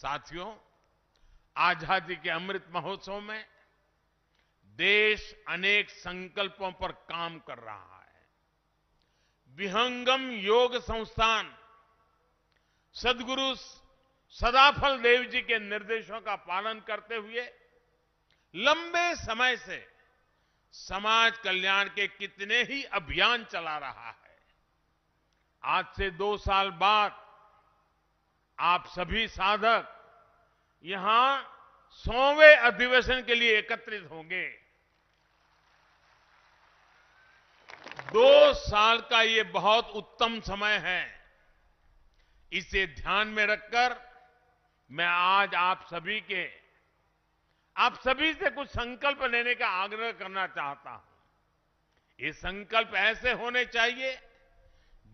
साथियों आजादी के अमृत महोत्सव में देश अनेक संकल्पों पर काम कर रहा है विहंगम योग संस्थान सदगुरु सदाफल देव जी के निर्देशों का पालन करते हुए लंबे समय से समाज कल्याण के कितने ही अभियान चला रहा है आज से दो साल बाद आप सभी साधक यहां सौवें अधिवेशन के लिए एकत्रित होंगे दो साल का ये बहुत उत्तम समय है इसे ध्यान में रखकर मैं आज आप सभी के आप सभी से कुछ संकल्प लेने का आग्रह करना चाहता हूं ये संकल्प ऐसे होने चाहिए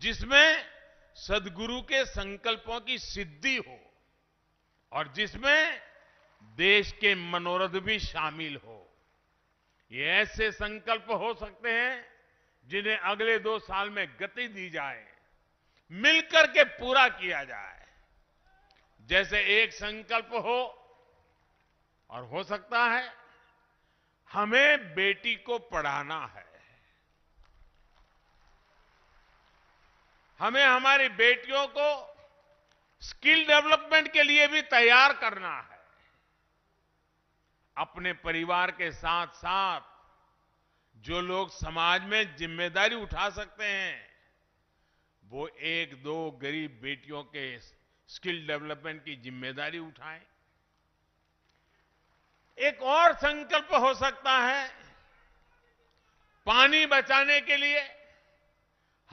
जिसमें सदगुरु के संकल्पों की सिद्धि हो और जिसमें देश के मनोरथ भी शामिल हो ये ऐसे संकल्प हो सकते हैं जिन्हें अगले दो साल में गति दी जाए मिलकर के पूरा किया जाए जैसे एक संकल्प हो और हो सकता है हमें बेटी को पढ़ाना है हमें हमारी बेटियों को स्किल डेवलपमेंट के लिए भी तैयार करना है अपने परिवार के साथ साथ जो लोग समाज में जिम्मेदारी उठा सकते हैं वो एक दो गरीब बेटियों के स्किल डेवलपमेंट की जिम्मेदारी उठाएं एक और संकल्प हो सकता है पानी बचाने के लिए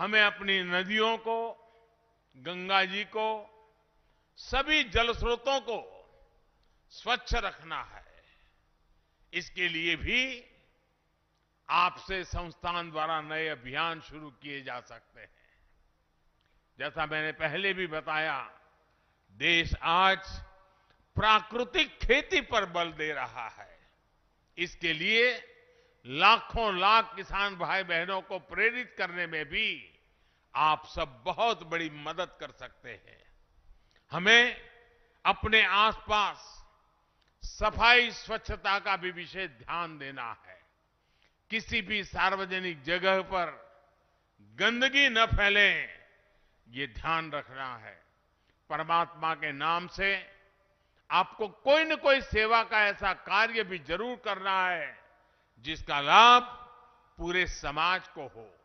हमें अपनी नदियों को गंगा जी को सभी जल स्रोतों को स्वच्छ रखना है इसके लिए भी आपसे संस्थान द्वारा नए अभियान शुरू किए जा सकते हैं जैसा मैंने पहले भी बताया देश आज प्राकृतिक खेती पर बल दे रहा है इसके लिए लाखों लाख किसान भाई बहनों को प्रेरित करने में भी आप सब बहुत बड़ी मदद कर सकते हैं हमें अपने आसपास सफाई स्वच्छता का भी विशेष ध्यान देना है किसी भी सार्वजनिक जगह पर गंदगी न फैले ये ध्यान रखना है परमात्मा के नाम से आपको कोई न कोई सेवा का ऐसा कार्य भी जरूर करना है जिसका लाभ पूरे समाज को हो